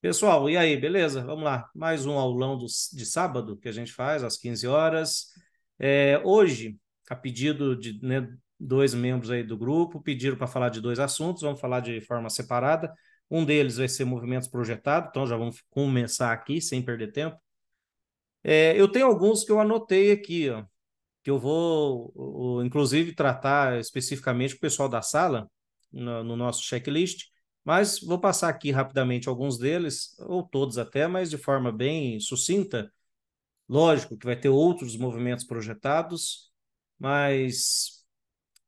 Pessoal, e aí, beleza? Vamos lá. Mais um aulão do, de sábado que a gente faz às 15 horas. É, hoje, a pedido de né, dois membros aí do grupo, pediram para falar de dois assuntos, vamos falar de forma separada. Um deles vai ser movimentos projetados, então já vamos começar aqui sem perder tempo. É, eu tenho alguns que eu anotei aqui, ó, que eu vou, inclusive, tratar especificamente com o pessoal da sala, no, no nosso checklist mas vou passar aqui rapidamente alguns deles, ou todos até, mas de forma bem sucinta. Lógico que vai ter outros movimentos projetados, mas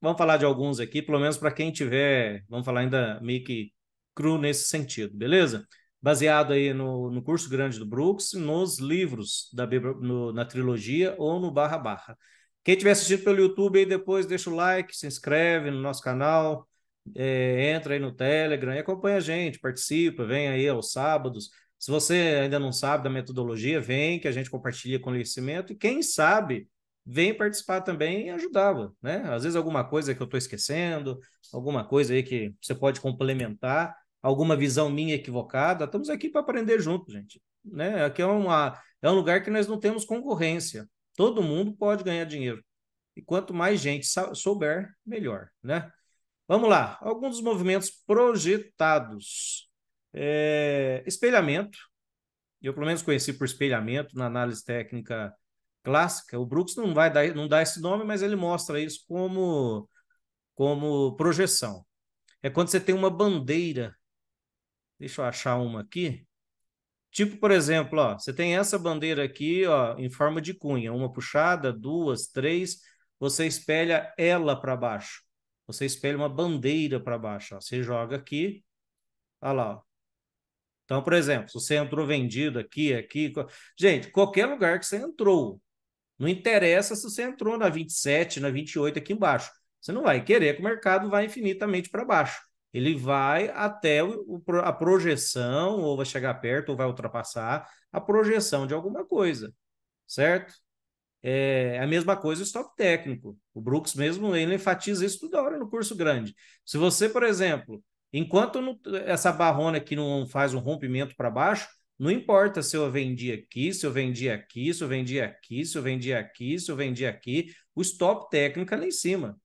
vamos falar de alguns aqui, pelo menos para quem tiver, vamos falar ainda meio que cru nesse sentido, beleza? Baseado aí no, no curso grande do Brooks, nos livros da no, na trilogia ou no barra barra. Quem tiver assistido pelo YouTube aí depois deixa o like, se inscreve no nosso canal, é, entra aí no Telegram e acompanha a gente, participa, vem aí aos sábados. Se você ainda não sabe da metodologia, vem que a gente compartilha conhecimento e quem sabe vem participar também e ajudar, né? Às vezes alguma coisa que eu estou esquecendo, alguma coisa aí que você pode complementar, alguma visão minha equivocada. Estamos aqui para aprender junto, gente. Né? Aqui é, uma, é um lugar que nós não temos concorrência. Todo mundo pode ganhar dinheiro. E quanto mais gente souber, melhor, né? Vamos lá, alguns dos movimentos projetados. É, espelhamento, eu pelo menos conheci por espelhamento na análise técnica clássica. O Brooks não vai dar, não dá esse nome, mas ele mostra isso como, como projeção. É quando você tem uma bandeira. Deixa eu achar uma aqui. Tipo, por exemplo, ó, você tem essa bandeira aqui, ó, em forma de cunha, uma puxada, duas, três, você espelha ela para baixo. Você espelha uma bandeira para baixo. Ó. Você joga aqui. Olha lá. Ó. Então, por exemplo, se você entrou vendido aqui, aqui. Gente, qualquer lugar que você entrou. Não interessa se você entrou na 27, na 28, aqui embaixo. Você não vai querer que o mercado vá infinitamente para baixo. Ele vai até o, a projeção, ou vai chegar perto, ou vai ultrapassar a projeção de alguma coisa. Certo? É, é a mesma coisa o stop técnico. O Brooks mesmo, ele enfatiza isso toda hora no curso grande. Se você, por exemplo, enquanto essa barrona aqui não faz um rompimento para baixo, não importa se eu vendi aqui, se eu vendi aqui, se eu vendi aqui, se eu vendi aqui, se eu vendi aqui, o stop técnico é lá em cima.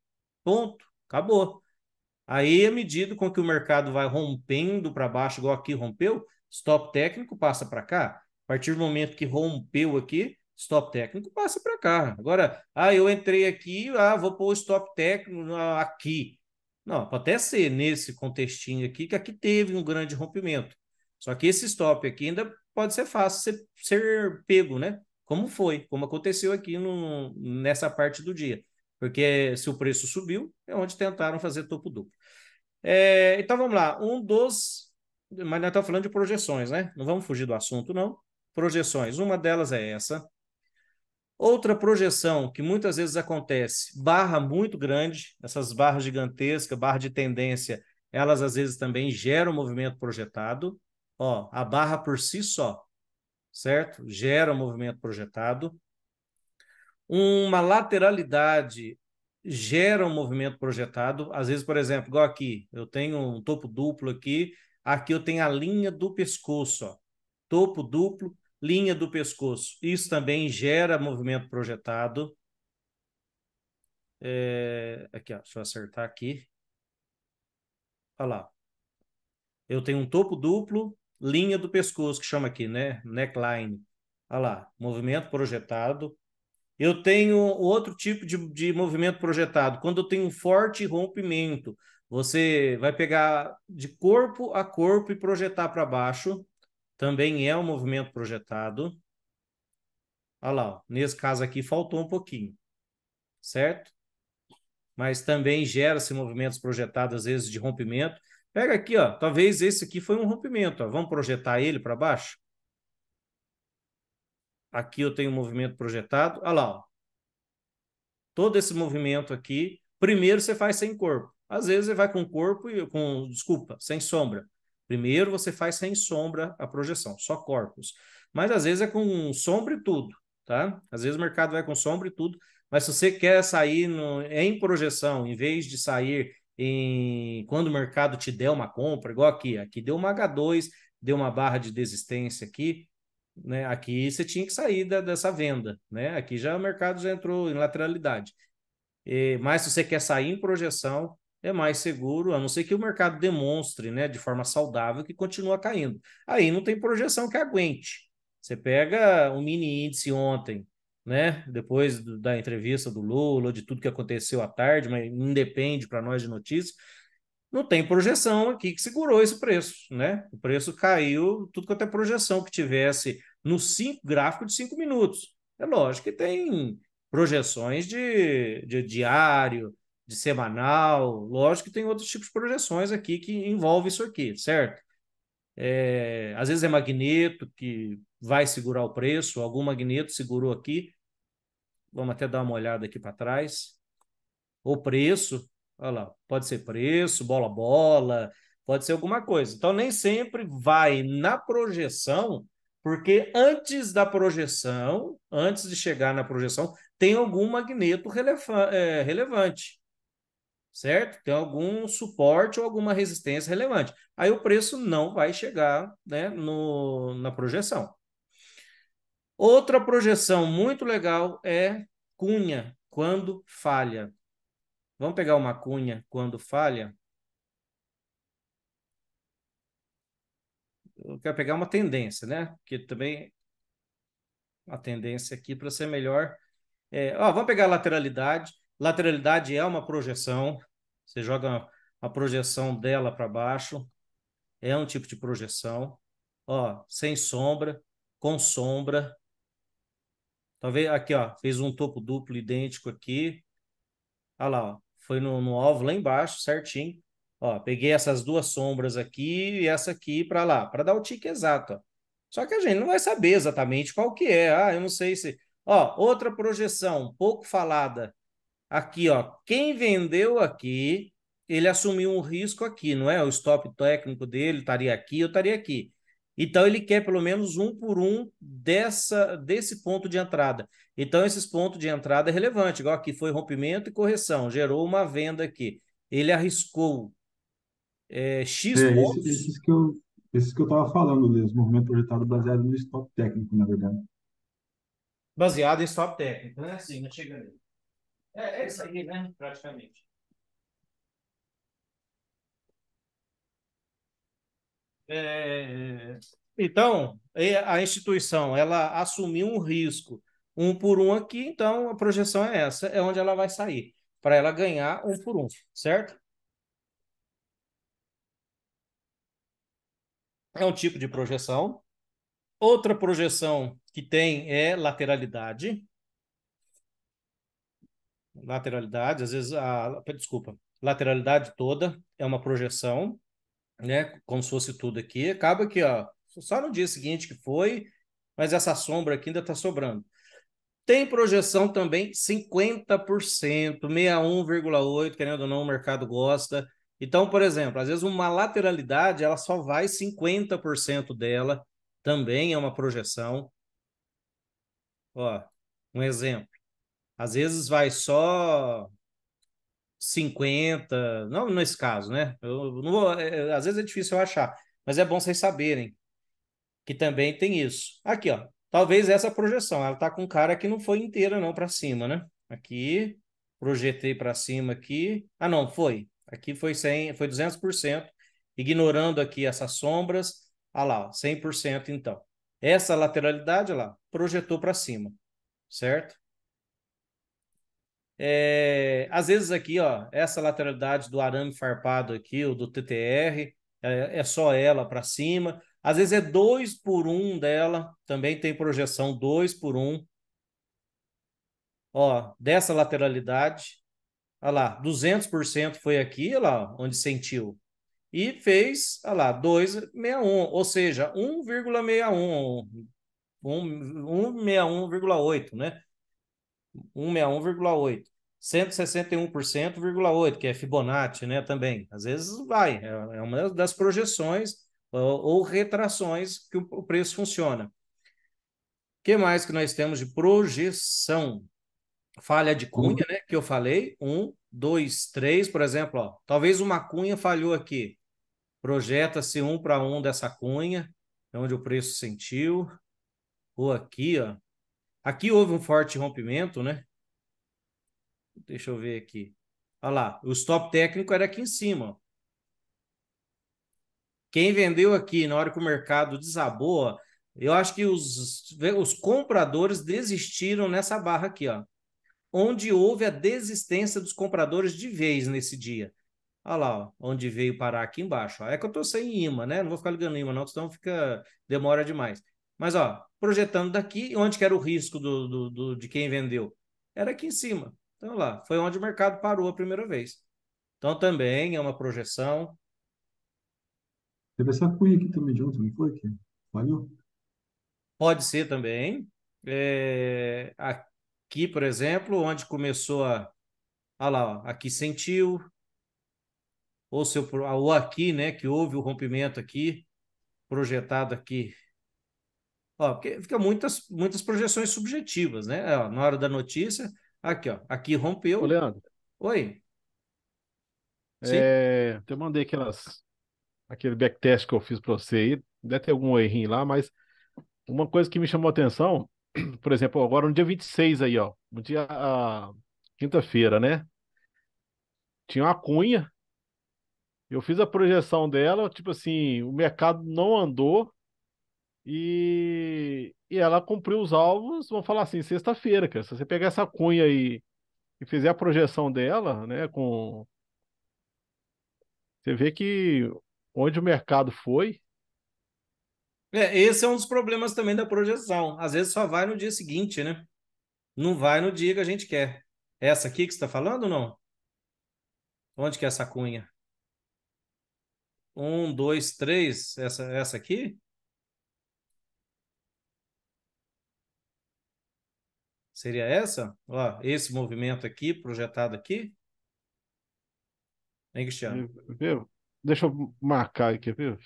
Ponto. Acabou. Aí, à medida com que o mercado vai rompendo para baixo, igual aqui rompeu, stop técnico passa para cá. A partir do momento que rompeu aqui, stop técnico, passa para cá. Agora, ah, eu entrei aqui, ah, vou pôr o stop técnico ah, aqui. Não, pode até ser nesse contextinho aqui, que aqui teve um grande rompimento. Só que esse stop aqui ainda pode ser fácil ser, ser pego, né? Como foi, como aconteceu aqui no, nessa parte do dia. Porque se o preço subiu, é onde tentaram fazer topo duplo. É, então vamos lá, um dos. Mas nós estamos falando de projeções, né? Não vamos fugir do assunto, não. Projeções. Uma delas é essa, Outra projeção que muitas vezes acontece, barra muito grande, essas barras gigantescas, barra de tendência, elas às vezes também geram movimento projetado. Ó, a barra por si só, certo? Gera um movimento projetado. Uma lateralidade gera um movimento projetado. Às vezes, por exemplo, igual aqui, eu tenho um topo duplo aqui, aqui eu tenho a linha do pescoço, ó. topo duplo, linha do pescoço. Isso também gera movimento projetado. É, aqui, ó, deixa eu acertar aqui. Olha lá. Eu tenho um topo duplo, linha do pescoço, que chama aqui, né? Neckline. Olha lá, movimento projetado. Eu tenho outro tipo de, de movimento projetado. Quando eu tenho um forte rompimento, você vai pegar de corpo a corpo e projetar para baixo também é um movimento projetado. Olha lá, ó. nesse caso aqui faltou um pouquinho, certo? Mas também gera-se movimentos projetados, às vezes, de rompimento. Pega aqui, ó. Talvez esse aqui foi um rompimento. Ó. Vamos projetar ele para baixo? Aqui eu tenho um movimento projetado. Olha lá. Ó. Todo esse movimento aqui, primeiro você faz sem corpo. Às vezes você vai com corpo e com, desculpa, sem sombra. Primeiro você faz sem sombra a projeção, só corpos. Mas às vezes é com sombra e tudo, tá? Às vezes o mercado vai com sombra e tudo, mas se você quer sair no, em projeção, em vez de sair em quando o mercado te der uma compra, igual aqui, aqui deu uma H2, deu uma barra de desistência aqui, né? Aqui você tinha que sair da, dessa venda, né? Aqui já o mercado já entrou em lateralidade. E, mas se você quer sair em projeção, é mais seguro, a não ser que o mercado demonstre, né, de forma saudável, que continua caindo. Aí não tem projeção que aguente. Você pega o um mini índice ontem, né, depois do, da entrevista do Lula, de tudo que aconteceu à tarde, mas independe para nós de notícias, não tem projeção aqui que segurou esse preço, né? O preço caiu, tudo quanto é projeção que tivesse no cinco, gráfico de cinco minutos. É lógico que tem projeções de, de diário, de semanal. Lógico que tem outros tipos de projeções aqui que envolve isso aqui, certo? É, às vezes é magneto que vai segurar o preço, algum magneto segurou aqui. Vamos até dar uma olhada aqui para trás. O preço, olha lá, pode ser preço, bola-bola, pode ser alguma coisa. Então, nem sempre vai na projeção, porque antes da projeção, antes de chegar na projeção, tem algum magneto é, relevante certo? Tem algum suporte ou alguma resistência relevante. Aí o preço não vai chegar né, no, na projeção. Outra projeção muito legal é cunha, quando falha. Vamos pegar uma cunha quando falha? Eu quero pegar uma tendência, né? Porque também a tendência aqui para ser melhor. É... Ó, vamos pegar a lateralidade. Lateralidade é uma projeção, você joga a projeção dela para baixo, é um tipo de projeção. Ó, sem sombra, com sombra. Talvez tá aqui, ó, fez um topo duplo idêntico aqui. Olha lá, ó, foi no, no alvo lá embaixo, certinho. Ó, peguei essas duas sombras aqui e essa aqui para lá, para dar o tique exato. Ó. Só que a gente não vai saber exatamente qual que é. Ah, eu não sei se. Ó, outra projeção pouco falada Aqui, ó, quem vendeu aqui, ele assumiu um risco aqui, não é? O stop técnico dele estaria aqui, eu estaria aqui. Então ele quer pelo menos um por um dessa desse ponto de entrada. Então esses pontos de entrada é relevante, igual aqui foi rompimento e correção, gerou uma venda aqui. Ele arriscou é, X é, pontos. Esses, que eu esses que eu estava falando, Lê, movimento projetado baseado no stop técnico, na verdade. Baseado em stop técnico, né? Sim, não tá chega é, é isso aí, né? Praticamente. É, então, a instituição ela assumiu um risco um por um aqui, então a projeção é essa, é onde ela vai sair, para ela ganhar um por um, certo? É um tipo de projeção. Outra projeção que tem é lateralidade lateralidade, às vezes a desculpa, lateralidade toda é uma projeção, né? Como se fosse tudo aqui. Acaba que, ó, só no dia seguinte que foi, mas essa sombra aqui ainda está sobrando. Tem projeção também 50%, 61,8%, querendo ou não, o mercado gosta. Então, por exemplo, às vezes uma lateralidade ela só vai 50% dela, também é uma projeção. Ó, um exemplo. Às vezes vai só 50, não nesse caso, né? Eu, não vou, é, é, às vezes é difícil eu achar, mas é bom vocês saberem que também tem isso. Aqui, ó. Talvez essa projeção, ela tá com cara que não foi inteira não para cima, né? Aqui projetei para cima aqui. Ah, não, foi. Aqui foi 100, foi 200%, ignorando aqui essas sombras. Ah lá, ó, 100% então. Essa lateralidade lá projetou para cima, certo? É, às vezes aqui, ó, essa lateralidade do arame farpado aqui, ou do TTR, é, é só ela para cima. Às vezes é 2 por 1 um dela, também tem projeção 2 por 1. Um. dessa lateralidade, olha lá, 200% foi aqui, olha lá, onde sentiu. E fez, olha lá, 2,61, ou seja, 1,61, 1,61,8, né? 161,8. 161,8, que é Fibonacci, né? Também. Às vezes vai, é uma das projeções ou, retrações que o, preço funciona. O que mais que nós temos de projeção? Falha de cunha, né? Que eu falei. Um, dois, três, por exemplo, ó, talvez uma cunha falhou aqui. Projeta-se um para um dessa cunha, onde o preço sentiu. Ou aqui, ó, Aqui houve um forte rompimento, né? Deixa eu ver aqui. Olha lá, o stop técnico era aqui em cima. Quem vendeu aqui na hora que o mercado desabou? eu acho que os, os compradores desistiram nessa barra aqui, ó. Onde houve a desistência dos compradores de vez nesse dia. Olha lá, ó, onde veio parar aqui embaixo. Ó. É que eu estou sem imã, né? Não vou ficar ligando imã, não, senão fica... demora demais. Mas, ó, projetando daqui, onde que era o risco do, do, do, de quem vendeu? Era aqui em cima. Então, lá, foi onde o mercado parou a primeira vez. Então, também é uma projeção. Teve essa cunha aqui também junto, não foi? Aqui? Valeu? Pode ser também. É... Aqui, por exemplo, onde começou a. Olha lá, ó, aqui sentiu. Ou, seu... ou aqui, né, que houve o rompimento aqui, projetado aqui Ó, porque fica muitas, muitas projeções subjetivas, né? Ó, na hora da notícia, aqui, ó, aqui rompeu. Ô, Leandro. Oi. É, eu mandei aquelas, aquele backtest que eu fiz para você aí. Deve ter algum errinho lá, mas uma coisa que me chamou a atenção, por exemplo, agora no dia 26 aí, ó, no dia quinta-feira, né? Tinha uma cunha. Eu fiz a projeção dela, tipo assim, o mercado não andou, e, e ela cumpriu os alvos, vamos falar assim, sexta-feira, cara. Se você pegar essa cunha aí e fizer a projeção dela, né, com você vê que onde o mercado foi. É, esse é um dos problemas também da projeção. Às vezes só vai no dia seguinte, né? Não vai no dia que a gente quer. É essa aqui que você está falando ou não? Onde que é essa cunha? Um, dois, três, essa, essa aqui? Seria essa? Ó, esse movimento aqui, projetado aqui? Hein, Cristiano? Viu? Deixa eu marcar aqui, viu?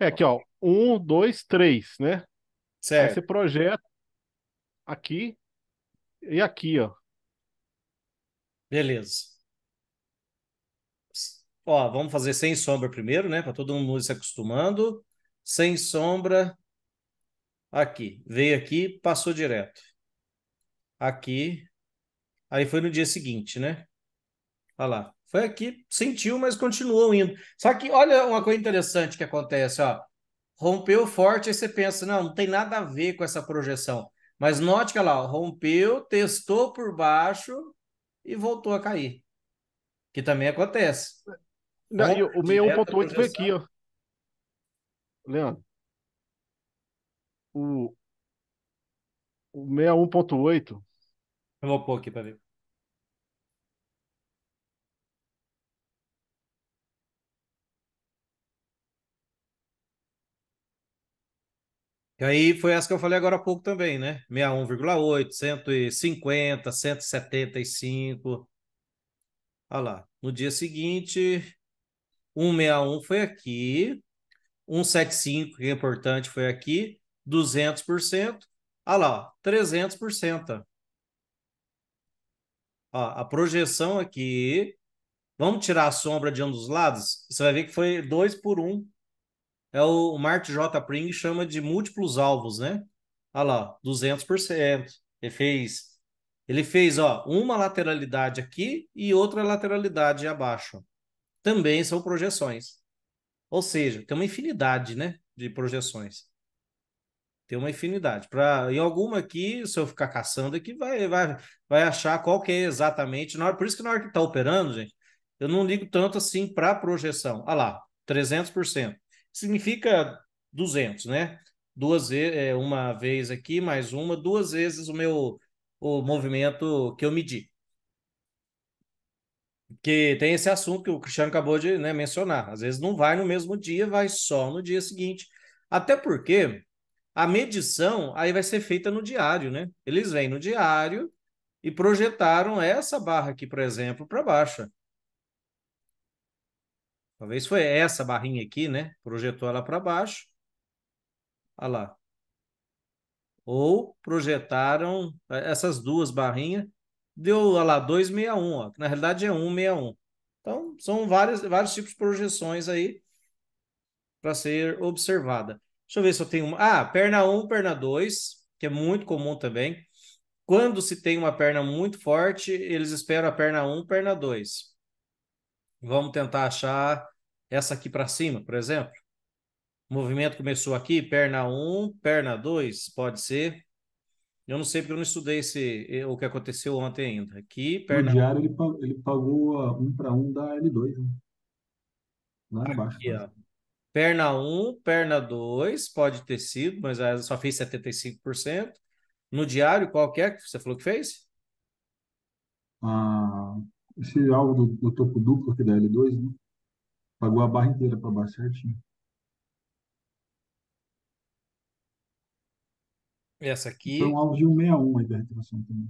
É aqui, ó. Um, dois, três, né? Certo. Esse projeto aqui e aqui, ó. Beleza. Ó, vamos fazer sem sombra primeiro, né? Para todo mundo se acostumando. Sem sombra, Aqui, veio aqui, passou direto. Aqui, aí foi no dia seguinte, né? Olha lá, foi aqui, sentiu, mas continuou indo. Só que olha uma coisa interessante que acontece, ó. Rompeu forte, aí você pensa, não, não tem nada a ver com essa projeção. Mas note que olha lá, rompeu, testou por baixo e voltou a cair. Que também acontece. Não, o 61.8 foi aqui, ó. Leandro, o, o 61.8. Eu vou pôr aqui para ver. E aí foi essa que eu falei agora há pouco também, né? 61,8, 150, 175. Olha lá. No dia seguinte, 161 foi aqui, 175, que é importante, foi aqui, 200%, ah lá, 300%. Ó, a projeção aqui, vamos tirar a sombra de um dos lados? Você vai ver que foi 2 por 1. Um. É o, o Mart J. Pring chama de múltiplos alvos, né? Olha lá, 200%. Ele fez, ele fez ó, uma lateralidade aqui e outra lateralidade abaixo. Também são projeções. Ou seja, tem uma infinidade né, de projeções. Tem uma infinidade. para em alguma aqui, se eu ficar caçando aqui, vai, vai, vai achar qual que é exatamente. Na hora, por isso que na hora que está operando, gente, eu não ligo tanto assim para projeção. Olha ah lá, 300%. Significa 200, né? Duas é, uma vez aqui, mais uma, duas vezes o meu o movimento que eu medi. Que tem esse assunto que o Cristiano acabou de né, mencionar. Às vezes não vai no mesmo dia, vai só no dia seguinte. Até porque a medição aí vai ser feita no diário, né? Eles vêm no diário e projetaram essa barra aqui, por exemplo, para baixa. Talvez foi essa barrinha aqui, né? Projetou ela para baixo. Olha lá. Ou projetaram é, essas duas barrinhas. Deu, olha lá, 261, ó. Na realidade é 161. Então, são vários, vários tipos de projeções aí para ser observada. Deixa eu ver se eu tenho uma. Ah, perna 1, perna 2, que é muito comum também. Quando se tem uma perna muito forte, eles esperam a perna 1, perna 2. Vamos tentar achar essa aqui para cima, por exemplo. O movimento começou aqui, perna 1, perna 2, pode ser. Eu não sei porque eu não estudei esse, eh, o que aconteceu ontem ainda. Aqui, perna. No diário ele, pagou, ele pagou a 1 para 1 da L2. Né? Lá embaixo. Aqui, ó. Perna 1, perna 2, pode ter sido, mas ela só fez 75%. No diário, qual que é que você falou que fez? Ah, esse alvo do, do topo duplo aqui da L2, né? Pagou a barra inteira para baixo certinho. Essa aqui. Foi um alvo de 161 aí da retração também.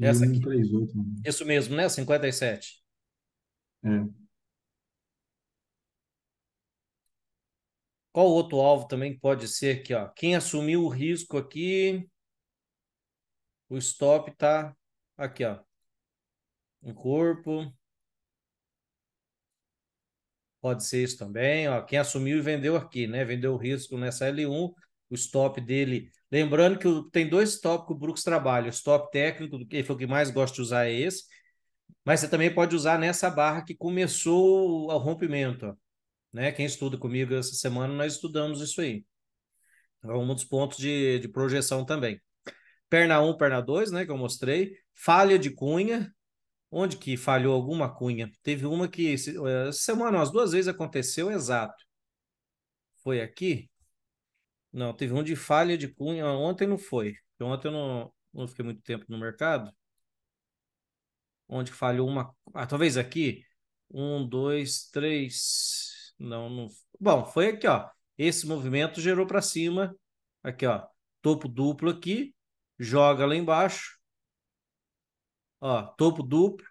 Essa aqui. 138, né? Isso mesmo, né? 57. É. Qual outro alvo também pode ser aqui? Ó? Quem assumiu o risco aqui, o stop tá aqui, ó. Um corpo. Pode ser isso também, ó. Quem assumiu e vendeu aqui, né? Vendeu o risco nessa L1, o stop dele. Lembrando que tem dois stops que o Brooks trabalha. O stop técnico, que foi o que mais gosta de usar é esse. Mas você também pode usar nessa barra que começou o rompimento, ó. Né? Quem estuda comigo essa semana, nós estudamos isso aí. É um dos pontos de, de projeção também. Perna 1, perna 2, né, que eu mostrei. Falha de cunha. Onde que falhou alguma cunha? Teve uma que, eh, essa semana, umas duas vezes aconteceu, exato. Foi aqui? Não, teve um de falha de cunha. Ah, ontem não foi. Ontem eu não, não fiquei muito tempo no mercado. Onde falhou uma. Ah, talvez aqui. Um, dois, três. Não, não... Bom, foi aqui, ó. Esse movimento gerou para cima, aqui, ó. Topo duplo aqui, joga lá embaixo. Ó, topo duplo,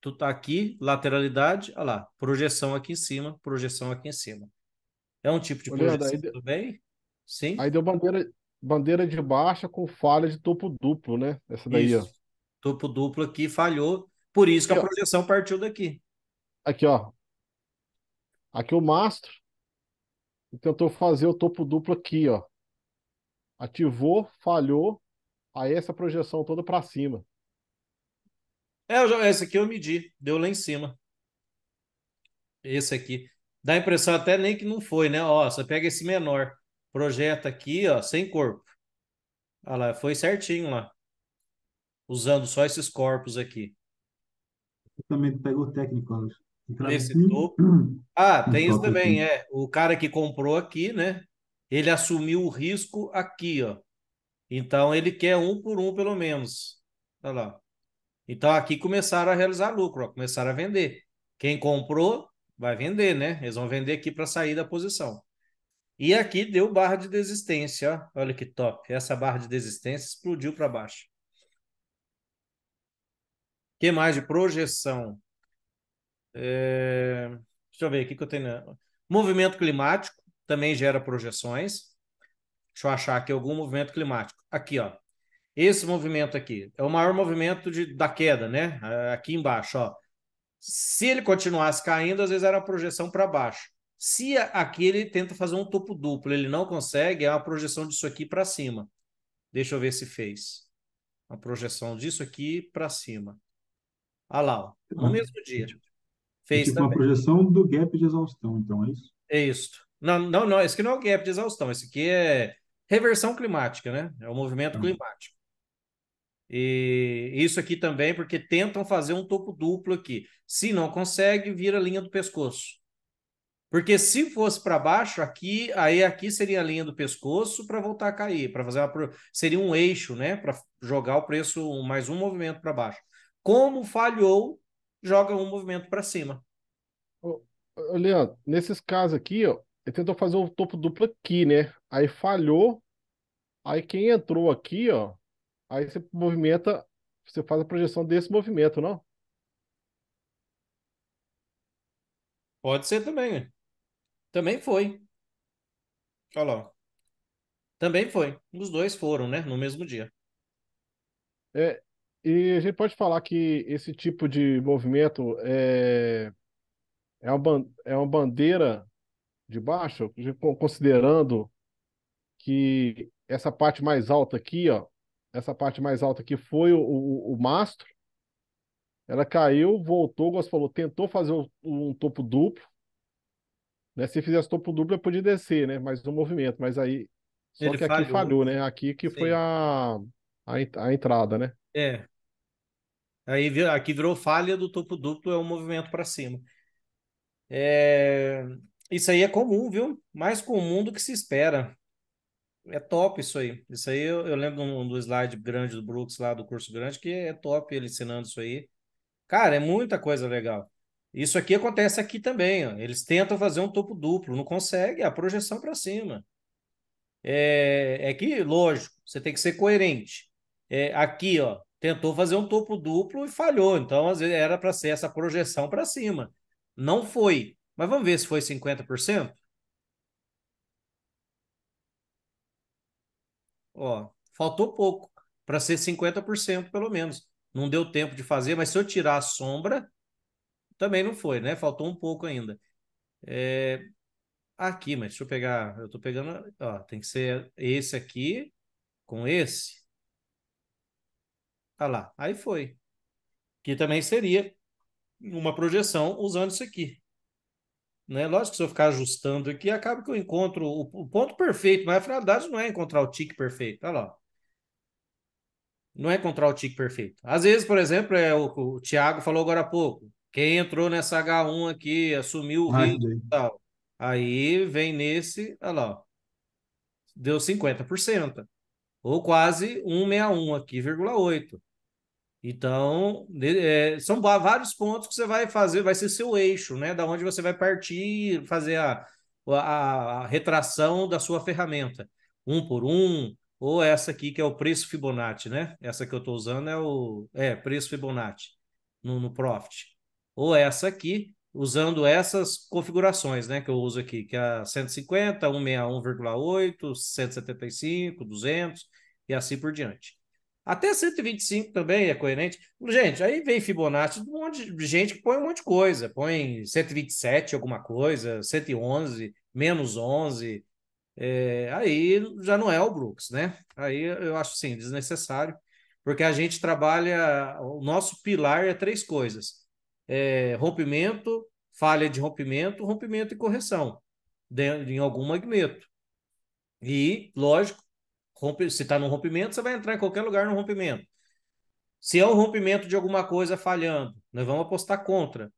tu tá aqui, lateralidade, olha lá, projeção aqui em cima, projeção aqui em cima. É um tipo de Olha, projeção, deu... tudo bem? Sim. Aí deu bandeira, bandeira de baixa com falha de topo duplo, né? Essa daí, isso. ó. Topo duplo aqui falhou, por isso que aqui, a projeção ó. partiu daqui. Aqui, ó. Aqui o mastro e então, tentou fazer o topo duplo aqui, ó. Ativou, falhou, aí essa projeção toda para cima. É, esse aqui eu medi, deu lá em cima. Esse aqui. Dá a impressão até nem que não foi, né? Ó, você pega esse menor, projeta aqui, ó, sem corpo. Olha lá, foi certinho lá. Usando só esses corpos aqui. Eu também pegou técnico, Anderson. Nesse topo. Ah, tem isso também, é. O cara que comprou aqui, né? Ele assumiu o risco aqui, ó. Então ele quer um por um, pelo menos. Olha lá. Então aqui começaram a realizar lucro, ó, começaram a vender. Quem comprou vai vender, né? Eles vão vender aqui para sair da posição. E aqui deu barra de desistência, ó. olha que top. Essa barra de desistência explodiu para baixo. que mais de projeção? É... Deixa eu ver aqui que eu tenho. Né? Movimento climático também gera projeções. Deixa eu achar aqui algum movimento climático. Aqui, ó. Esse movimento aqui é o maior movimento de, da queda, né? É, aqui embaixo, ó. Se ele continuasse caindo, às vezes era a projeção para baixo. Se aqui ele tenta fazer um topo duplo, ele não consegue, é uma projeção disso aqui para cima. Deixa eu ver se fez. Uma projeção disso aqui para cima. Olha lá, ó, no uhum. mesmo dia. Fez é tipo também. uma projeção do gap de exaustão, então, é isso? É isso. Não, não, não, esse aqui não é o gap de exaustão, esse aqui é reversão climática, né? É o movimento ah. climático. E isso aqui também, porque tentam fazer um topo duplo aqui. Se não consegue, vira a linha do pescoço. Porque se fosse para baixo, aqui, aí aqui seria a linha do pescoço para voltar a cair, para fazer uma, seria um eixo, né, para jogar o preço mais um movimento para baixo. Como falhou, joga um movimento para cima. Leandro, nesses casos aqui, ó, ele tentou fazer o topo duplo aqui, né? Aí falhou. Aí quem entrou aqui, ó, aí você movimenta, você faz a projeção desse movimento, não? Pode ser também. Também foi. Olha lá. Também foi. Os dois foram, né? No mesmo dia. É, e a gente pode falar que esse tipo de movimento é, é, uma, é uma bandeira de baixo, considerando que essa parte mais alta aqui, ó, essa parte mais alta aqui foi o, o, o mastro, ela caiu, voltou, como falou, tentou fazer um, topo duplo, né? Se fizesse topo duplo, eu podia descer, né? Mais um movimento, mas aí só Ele que aqui falhou. falhou, né? Aqui que Sim. foi a a, a entrada, né? É. Aí aqui virou falha do topo duplo, é um movimento para cima. É... Isso aí é comum, viu? Mais comum do que se espera. É top isso aí. Isso aí eu, eu lembro do, do slide grande do Brooks lá do curso grande, que é top ele ensinando isso aí. Cara, é muita coisa legal. Isso aqui acontece aqui também. Ó. Eles tentam fazer um topo duplo, não consegue, é a projeção para cima. É, é que, lógico, você tem que ser coerente é, aqui, ó, tentou fazer um topo duplo e falhou. Então, às vezes, era para ser essa projeção para cima. Não foi. Mas vamos ver se foi 50%. Ó, faltou pouco para ser 50% pelo menos. Não deu tempo de fazer, mas se eu tirar a sombra, também não foi, né? Faltou um pouco ainda. É... Aqui, mas deixa eu pegar. Eu estou pegando. Ó, tem que ser esse aqui com esse. Tá lá. Aí foi. Que também seria uma projeção usando isso aqui. Né? Lógico que se eu ficar ajustando aqui, acaba que eu encontro o, ponto perfeito, mas a finalidade não é encontrar o tique perfeito. Olha lá. Não é encontrar o tique perfeito. Às vezes, por exemplo, é o, o Tiago falou agora há pouco. Quem entrou nessa H1 aqui, assumiu o ah, risco e tal. Aí vem nesse, olha lá. Deu 50%. Ou quase 161 aqui, 0,8. Então, né, é, são vários pontos que você vai fazer, vai ser seu eixo, né? Da onde você vai partir, fazer a, a, a retração da sua ferramenta, um por um, ou essa aqui que é o preço Fibonacci, né? Essa que eu estou usando é o é, preço Fibonacci no, no Profit. Ou essa aqui, usando essas configurações, né? Que eu uso aqui, que é a 150, 161,8, 175, 200 e assim por diante. Até 125 também é coerente. Gente, aí vem Fibonacci, um monte de gente que põe um monte de coisa. Põe 127 alguma coisa, 111, menos 11. É, aí já não é o Brooks, né? Aí eu acho, sim, desnecessário. Porque a gente trabalha... O nosso pilar é três coisas. É, rompimento, falha de rompimento, rompimento e correção. em algum magneto. E, lógico, Rompe, se está no rompimento, você vai entrar em qualquer lugar no rompimento. Se é um rompimento de alguma coisa falhando, nós vamos apostar contra.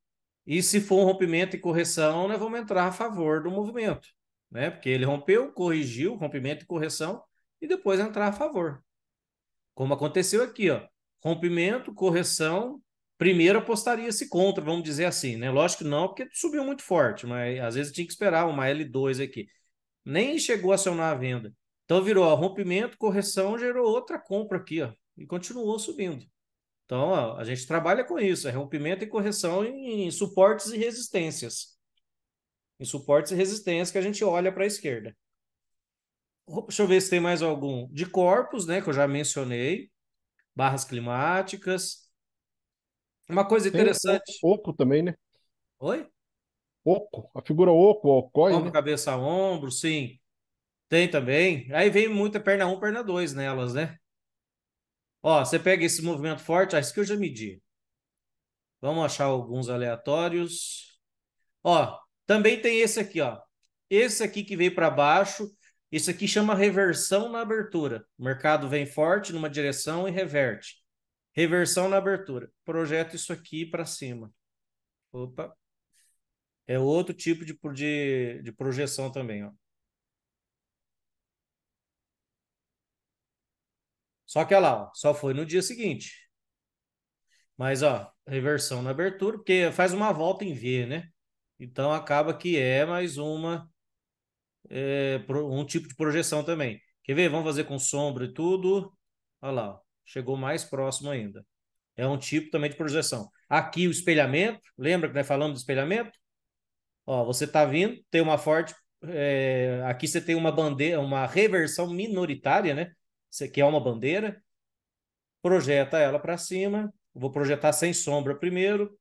E se for um rompimento e correção, nós vamos entrar a favor do movimento, né? Porque ele rompeu, corrigiu, rompimento e correção, e depois entrar a favor. Como aconteceu aqui, ó. Rompimento, correção, primeiro apostaria-se contra, vamos dizer assim, né? Lógico que não, porque subiu muito forte, mas às vezes tinha que esperar uma L2 aqui. Nem chegou a acionar a venda. Então virou ó, rompimento, correção, gerou outra compra aqui, ó, e continuou subindo. Então ó, a gente trabalha com isso, é rompimento e correção em, em suportes e resistências. Em suportes e resistências que a gente olha para a esquerda. Deixa eu ver se tem mais algum. De corpos, né, que eu já mencionei, barras climáticas. Uma coisa tem interessante. Oco também, né? Oi? Oco, a figura oco, ocói. Ombro, né? cabeça, ombro, sim. Tem também. Aí vem muita perna 1, um, perna 2 nelas, né? Ó, você pega esse movimento forte, acho que eu já medi. Vamos achar alguns aleatórios. Ó, também tem esse aqui, ó. Esse aqui que veio para baixo, isso aqui chama reversão na abertura. O mercado vem forte numa direção e reverte. Reversão na abertura. Projeto isso aqui para cima. Opa. É outro tipo de, de, de projeção também, ó. Só que olha lá, ó, só foi no dia seguinte. Mas ó, reversão na abertura, porque faz uma volta em V, né? Então acaba que é mais uma é, um tipo de projeção também. Quer ver? Vamos fazer com sombra e tudo. Olha lá, ó, chegou mais próximo ainda. É um tipo também de projeção. Aqui o espelhamento, lembra que nós falamos de espelhamento? Ó, você está vindo, tem uma forte. É, aqui você tem uma bandeira, uma reversão minoritária, né? Você quer uma bandeira? Projeta ela para cima. Vou projetar sem sombra primeiro.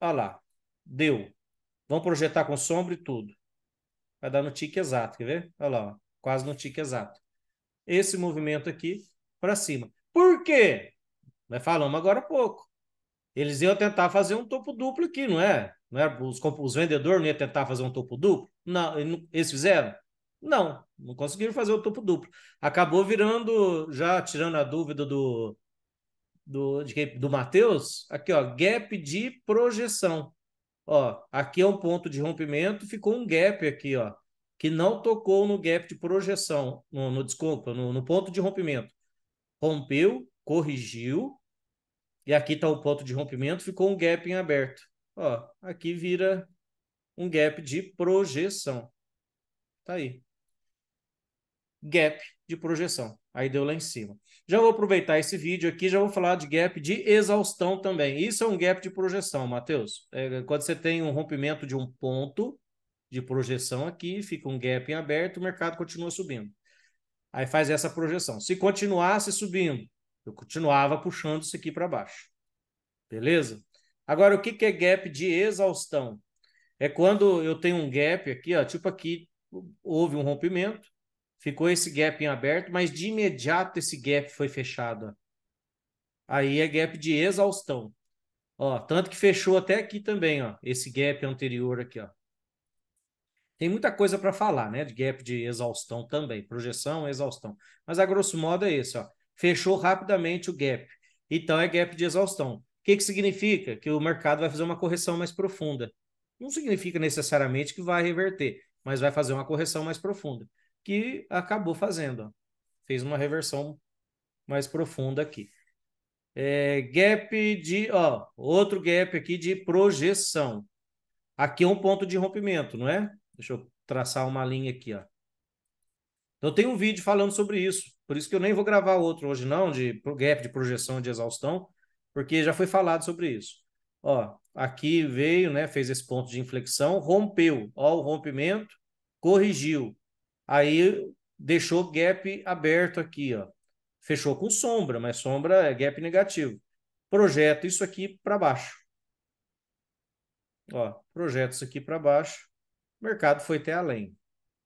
Olha lá. Deu. Vamos projetar com sombra e tudo. Vai dar no tique exato, quer ver? Olha lá, ó. quase no tique exato. Esse movimento aqui para cima. Por quê? Nós falamos agora há pouco. Eles iam tentar fazer um topo duplo aqui, não é? Não é? Os, os vendedores não iam tentar fazer um topo duplo? Não, eles fizeram? Não, não conseguiram fazer o topo duplo. Acabou virando, já tirando a dúvida do, do, do Matheus, aqui ó, gap de projeção. Ó, aqui é um ponto de rompimento, ficou um gap aqui, ó, que não tocou no gap de projeção, no, no desculpa, no, no ponto de rompimento. Rompeu, corrigiu, e aqui está o ponto de rompimento, ficou um gap em aberto. Ó, aqui vira um gap de projeção. Tá aí gap de projeção. Aí deu lá em cima. Já vou aproveitar esse vídeo aqui, já vou falar de gap de exaustão também. Isso é um gap de projeção, Matheus. É quando você tem um rompimento de um ponto de projeção aqui, fica um gap em aberto, o mercado continua subindo. Aí faz essa projeção. Se continuasse subindo, eu continuava puxando isso aqui para baixo. Beleza? Agora, o que, é gap de exaustão? É quando eu tenho um gap aqui, ó, tipo aqui houve um rompimento, ficou esse gap em aberto, mas de imediato esse gap foi fechado. Aí é gap de exaustão. Ó, tanto que fechou até aqui também, ó, esse gap anterior aqui, ó. Tem muita coisa para falar, né, de gap de exaustão também, projeção, exaustão. Mas a grosso modo é esse, ó. Fechou rapidamente o gap. Então é gap de exaustão. O que que significa? Que o mercado vai fazer uma correção mais profunda. Não significa necessariamente que vai reverter, mas vai fazer uma correção mais profunda que acabou fazendo. Fez uma reversão mais profunda aqui. É, gap de, ó, outro gap aqui de projeção. Aqui é um ponto de rompimento, não é? Deixa eu traçar uma linha aqui, ó. Então tem um vídeo falando sobre isso. Por isso que eu nem vou gravar outro hoje não de gap de projeção de exaustão, porque já foi falado sobre isso. Ó, aqui veio, né, fez esse ponto de inflexão, rompeu, ó o rompimento, corrigiu, Aí deixou gap aberto aqui, ó. Fechou com sombra, mas sombra é gap negativo. projeto isso aqui para baixo. Ó, projeto isso aqui para baixo. mercado foi até além,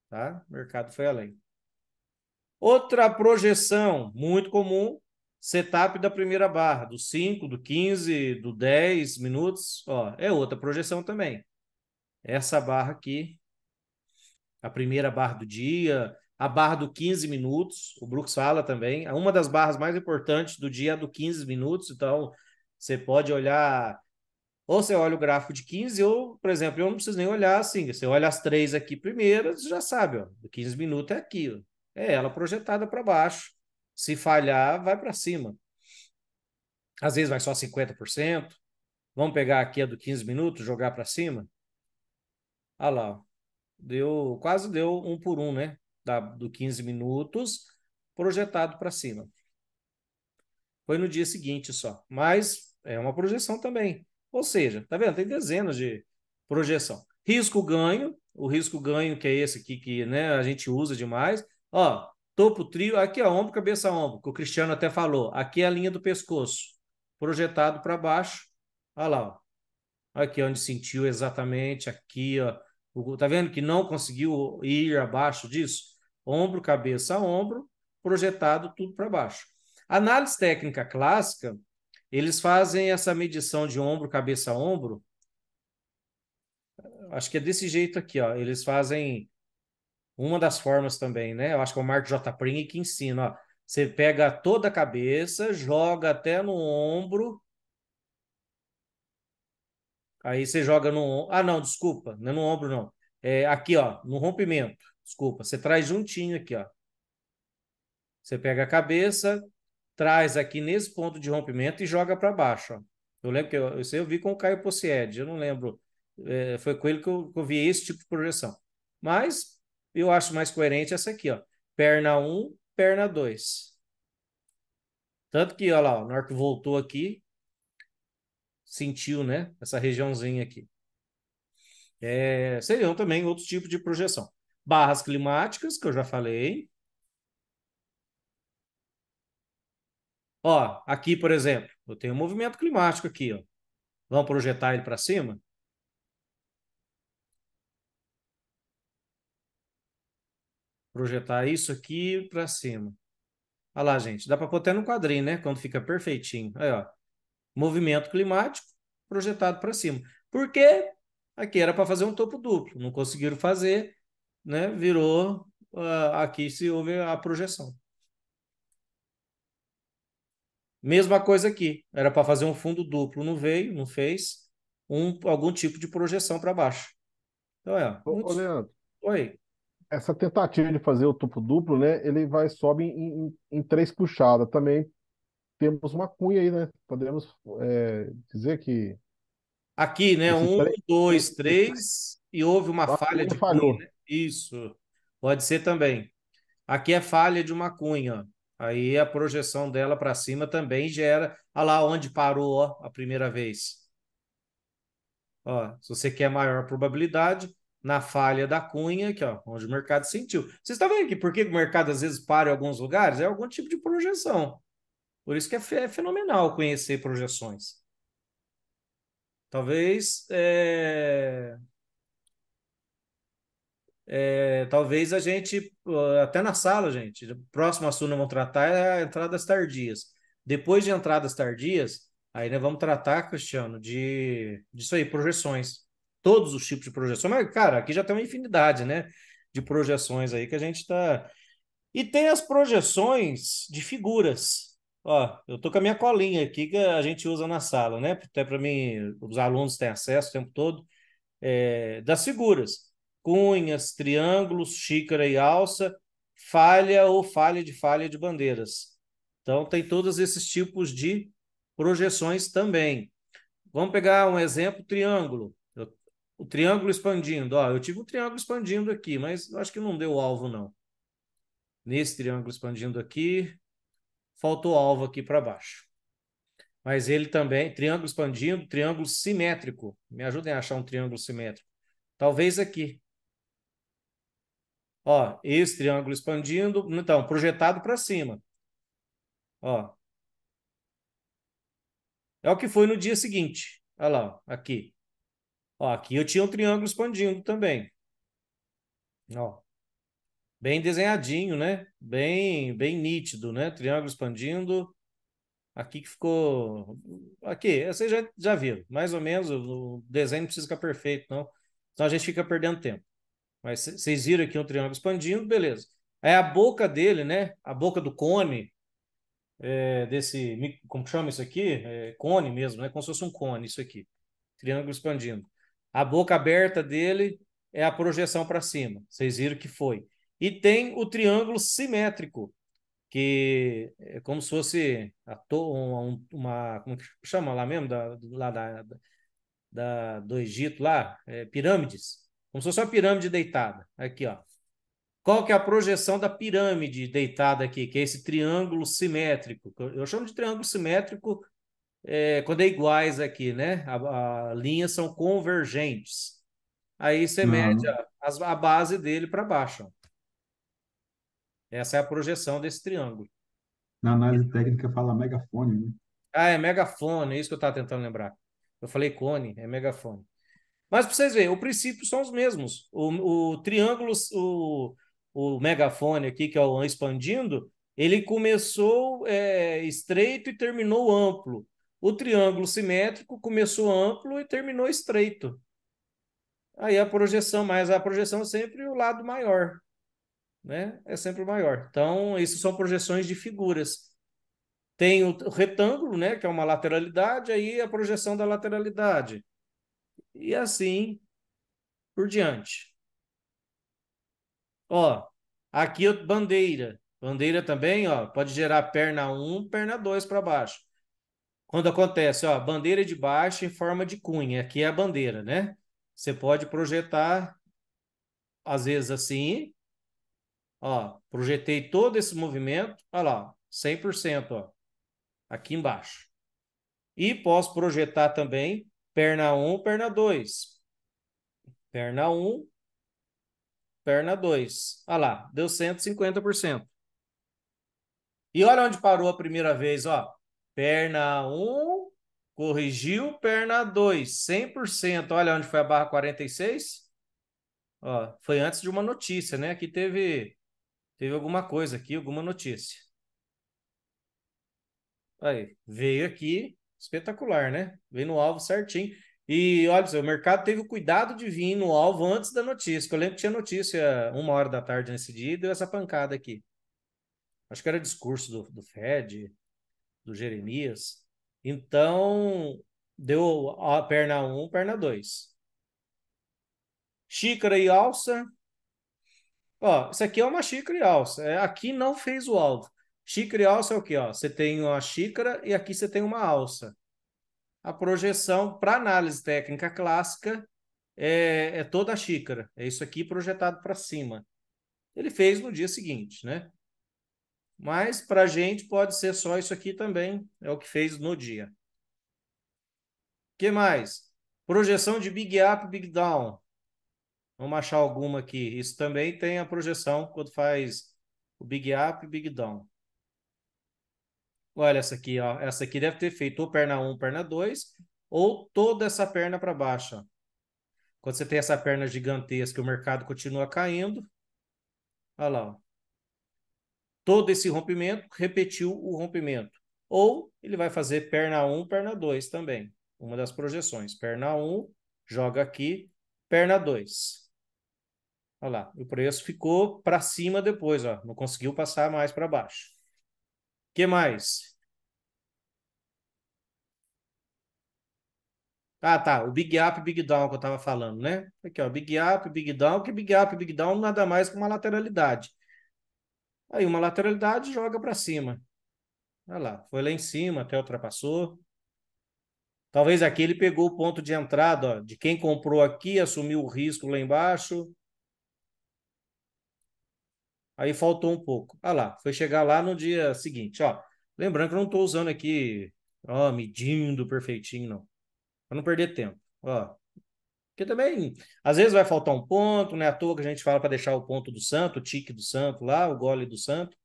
tá? mercado foi além. Outra projeção muito comum, setup da primeira barra, do 5, do 15, do 10 minutos, ó, é outra projeção também. Essa barra aqui a primeira barra do dia, a barra do 15 minutos, o Brooks fala também. É uma das barras mais importantes do dia é a do 15 minutos, então você pode olhar. Ou você olha o gráfico de 15, ou, por exemplo, eu não preciso nem olhar assim. Você olha as três aqui primeiras, já sabe, ó, do 15 minutos é aqui. Ó. É ela projetada para baixo. Se falhar, vai para cima. Às vezes vai só 50%. Vamos pegar aqui a do 15 minutos, jogar para cima. Olha lá. Ó deu quase deu um por um, né? Da, do 15 minutos projetado para cima. Foi no dia seguinte só, mas é uma projeção também. Ou seja, tá vendo? Tem dezenas de projeção. Risco ganho, o risco ganho que é esse aqui que né, a gente usa demais. Ó, topo trio, aqui é ombro, cabeça ombro, que o Cristiano até falou. Aqui é a linha do pescoço, projetado para baixo. Olha lá, ó. Aqui é onde sentiu exatamente, aqui, ó. Tá vendo que não conseguiu ir abaixo disso? Ombro, cabeça, ombro, projetado tudo para baixo. Análise técnica clássica, eles fazem essa medição de ombro, cabeça, ombro. Acho que é desse jeito aqui, ó. Eles fazem uma das formas também, né? Eu acho que é o Mark J. Pring que ensina, ó. Você pega toda a cabeça, joga até no ombro, Aí você joga no. Ah, não, desculpa, não é no ombro, não. É aqui, ó, no rompimento. Desculpa, você traz juntinho aqui, ó. Você pega a cabeça, traz aqui nesse ponto de rompimento e joga para baixo. Ó. Eu lembro que eu, isso eu vi com o Caio Possiedi, eu não lembro. É, foi com ele que eu, que eu, vi esse tipo de projeção. Mas eu acho mais coerente essa aqui, ó. Perna 1, um, perna 2. Tanto que, olha lá, ó, na hora que voltou aqui, sentiu, né? Essa regiãozinha aqui. É, seriam também outros tipos de projeção. Barras climáticas, que eu já falei. Ó, aqui, por exemplo, eu tenho um movimento climático aqui, ó. Vamos projetar ele para cima? Projetar isso aqui para cima. Olha lá, gente. Dá para pôr até no quadrinho, né? Quando fica perfeitinho. Aí, ó movimento climático projetado para cima. Porque aqui era para fazer um topo duplo, não conseguiram fazer, né? Virou uh, aqui se houve a projeção. Mesma coisa aqui, era para fazer um fundo duplo, não veio, não fez um, algum tipo de projeção para baixo. Então é. Ô, muitos... Leandro, Oi. Essa tentativa de fazer o topo duplo, né? Ele vai sobe em, em, em três puxadas também temos uma cunha aí, né? Podemos é, dizer que. Aqui, né? Um, três... dois, três, e houve uma falha de falhou. cunha. Né? Isso. Pode ser também. Aqui é falha de uma cunha. Aí a projeção dela para cima também gera. Olha lá onde parou ó, a primeira vez. Ó, se você quer maior probabilidade, na falha da cunha, que ó, onde o mercado sentiu. Vocês estão vendo que por que o mercado às vezes para em alguns lugares? É algum tipo de projeção. Por isso que é, é fenomenal conhecer projeções. Talvez é... É, talvez a gente, até na sala, gente, o próximo assunto nós vamos tratar é a entradas tardias. Depois de entradas tardias, aí nós vamos tratar, Cristiano, de disso aí, projeções. Todos os tipos de projeções. Mas, cara, aqui já tem uma infinidade, né? De projeções aí que a gente está E tem as projeções de figuras. Ó, eu tô com a minha colinha aqui que a gente usa na sala, né? Até para mim, os alunos têm acesso o tempo todo. É, das figuras: cunhas, triângulos, xícara e alça, falha ou falha de falha de bandeiras. Então, tem todos esses tipos de projeções também. Vamos pegar um exemplo: triângulo. Eu, o triângulo expandindo. Ó, eu tive um triângulo expandindo aqui, mas acho que não deu alvo, não. Nesse triângulo expandindo aqui, faltou alvo aqui para baixo. Mas ele também, triângulo expandindo, triângulo simétrico. Me ajudem a achar um triângulo simétrico. Talvez aqui. Ó, esse triângulo expandindo, então, projetado para cima. Ó. É o que foi no dia seguinte. Olha lá, aqui. Ó, aqui eu tinha um triângulo expandindo também. Ó bem desenhadinho, né? Bem, bem nítido, né? Triângulo expandindo. Aqui que ficou. Aqui, vocês já, já viram, mais ou menos. O desenho não precisa ficar perfeito, não. Então a gente fica perdendo tempo. Mas vocês viram aqui um triângulo expandindo, beleza. Aí a boca dele, né? A boca do cone, é, desse. Como chama isso aqui? É, cone mesmo, né? Como se fosse um cone, isso aqui. Triângulo expandindo. A boca aberta dele é a projeção para cima. Vocês viram que foi. E tem o triângulo simétrico, que é como se fosse uma, uma como chama lá mesmo, da, lá da, da, do Egito lá, é, pirâmides, como se fosse uma pirâmide deitada, aqui ó. Qual que é a projeção da pirâmide deitada aqui, que é esse triângulo simétrico? Eu chamo de triângulo simétrico é, quando é iguais aqui, né? as linhas são convergentes. Aí você uhum. mede a, a, base dele para baixo. Essa é a projeção desse triângulo. Na análise técnica fala megafone, né? Ah, é megafone, é isso que eu estava tentando lembrar. Eu falei cone, é megafone. Mas para vocês verem, o princípio são os mesmos. O, o triângulo, o, o megafone aqui, que é o expandindo, ele começou é, estreito e terminou amplo. O triângulo simétrico começou amplo e terminou estreito. Aí a projeção, mas a projeção é sempre o lado maior né, é sempre maior. Então, isso são projeções de figuras. Tem o retângulo, né, que é uma lateralidade, aí a projeção da lateralidade. E assim por diante. Ó, aqui bandeira. Bandeira também, ó, pode gerar perna 1, perna 2 para baixo. Quando acontece, ó, bandeira de baixo em forma de cunha, aqui é a bandeira, né? Você pode projetar às vezes assim, Ó, projetei todo esse movimento, olha lá, 100%, ó, aqui embaixo. E posso projetar também perna 1, perna 2. Perna 1, perna 2. Olha lá, deu 150%. E olha onde parou a primeira vez, ó. Perna 1, corrigiu, perna 2, 100%. Olha onde foi a barra 46. Ó, foi antes de uma notícia, né? Aqui teve Teve alguma coisa aqui, alguma notícia. Aí, veio aqui, espetacular, né? Veio no alvo certinho. E olha, o mercado teve o cuidado de vir no alvo antes da notícia. Eu lembro que tinha notícia uma hora da tarde nesse dia e deu essa pancada aqui. Acho que era discurso do, do Fed, do Jeremias. Então, deu a perna 1, um, perna 2. Xícara e alça, Ó, isso aqui é uma xícara e alça. É, aqui não fez o alvo. Xícara e alça é o quê? Ó, você tem uma xícara e aqui você tem uma alça. A projeção para análise técnica clássica é, é toda a xícara. É isso aqui projetado para cima. Ele fez no dia seguinte, né? Mas para a gente pode ser só isso aqui também. É o que fez no dia. O que mais? Projeção de Big Up, Big Down. Vamos achar alguma aqui. Isso também tem a projeção quando faz o Big Up e Big Down. Olha essa aqui, ó. Essa aqui deve ter feito ou perna 1, perna 2, ou toda essa perna para baixo. Ó. Quando você tem essa perna gigantesca, o mercado continua caindo. Olha lá. Ó. Todo esse rompimento repetiu o rompimento. Ou ele vai fazer perna 1, perna 2 também. Uma das projeções. Perna 1, joga aqui, perna 2. Olha lá, o preço ficou para cima depois, ó, não conseguiu passar mais para baixo. O que mais? Ah, tá, o Big Up Big Down que eu estava falando, né? Aqui, ó, Big Up Big Down, que Big Up Big Down nada mais que uma lateralidade. Aí uma lateralidade joga para cima. Olha lá, foi lá em cima, até ultrapassou. Talvez aqui ele pegou o ponto de entrada ó, de quem comprou aqui, assumiu o risco lá embaixo, Aí faltou um pouco. Ah lá, foi chegar lá no dia seguinte, ó. Lembrando que eu não estou usando aqui, ó, medindo perfeitinho, não. Para não perder tempo, ó. Porque também, às vezes vai faltar um ponto, né? À toa que a gente fala para deixar o ponto do santo, o tique do santo lá, o gole do santo.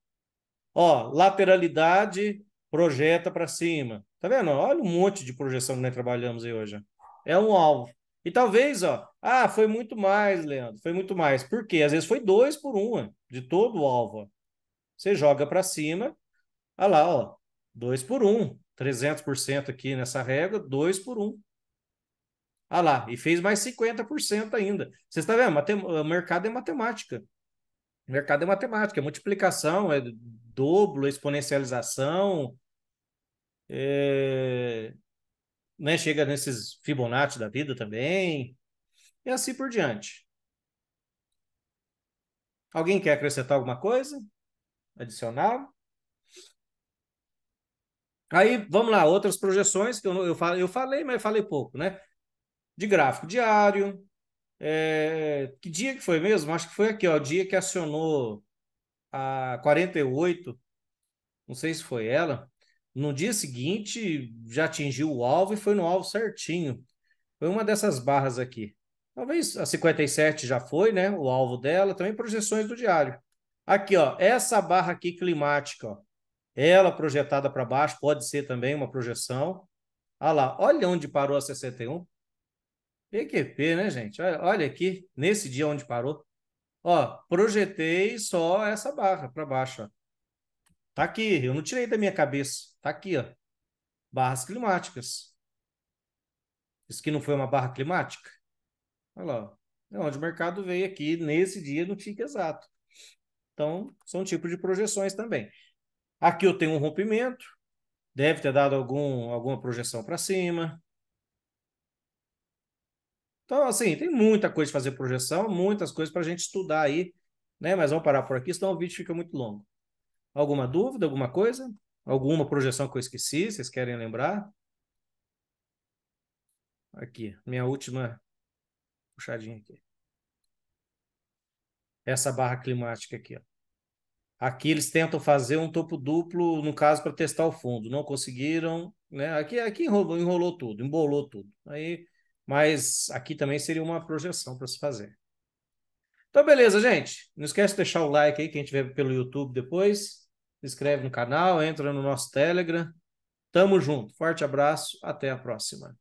Ó, lateralidade, projeta para cima. Tá vendo? Olha um monte de projeção que nós trabalhamos aí hoje. É um alvo. E talvez, ó, ah, foi muito mais, Leandro, foi muito mais. Por quê? Às vezes foi dois por uma de todo o alvo. Você joga para cima, olha lá, ó, dois por um, 300% aqui nessa regra dois por um. Olha lá, e fez mais 50% ainda. Você está vendo? Matem o mercado é matemática. O mercado é matemática, é multiplicação, é dobro, exponencialização, é né? Chega nesses Fibonacci da vida também, e assim por diante. Alguém quer acrescentar alguma coisa? Adicional? Aí, vamos lá, outras projeções que eu, eu, falei, eu falei, mas falei pouco, né? De gráfico diário. É... que dia que foi mesmo? Acho que foi aqui, ó, o dia que acionou a 48. Não sei se foi ela. No dia seguinte, já atingiu o alvo e foi no alvo certinho. Foi uma dessas barras aqui. Talvez a 57 já foi, né? O alvo dela, também projeções do diário. Aqui, ó, essa barra aqui climática, ó. Ela projetada para baixo pode ser também uma projeção. Olha lá, olha onde parou a 61. PQP, né, gente? Olha, olha aqui, nesse dia onde parou. Ó, projetei só essa barra para baixo, ó. Tá aqui, eu não tirei da minha cabeça. Tá aqui, ó. Barras climáticas. Isso aqui não foi uma barra climática? Olha lá. É onde o mercado veio aqui nesse dia no fica exato. Então, são tipos de projeções também. Aqui eu tenho um rompimento. Deve ter dado algum, alguma projeção para cima. Então, assim, tem muita coisa de fazer projeção, muitas coisas para a gente estudar aí, né? Mas vamos parar por aqui, senão o vídeo fica muito longo. Alguma dúvida, alguma coisa? Alguma projeção que eu esqueci? Vocês querem lembrar? Aqui, minha última puxadinha aqui. Essa barra climática aqui. Ó. Aqui eles tentam fazer um topo duplo, no caso, para testar o fundo. Não conseguiram. Né? Aqui, aqui enrolou, enrolou tudo, embolou tudo. Aí, mas aqui também seria uma projeção para se fazer. Então, beleza, gente. Não esquece de deixar o like aí, quem tiver pelo YouTube depois se inscreve no canal, entra no nosso Telegram. Tamo junto. Forte abraço, até a próxima.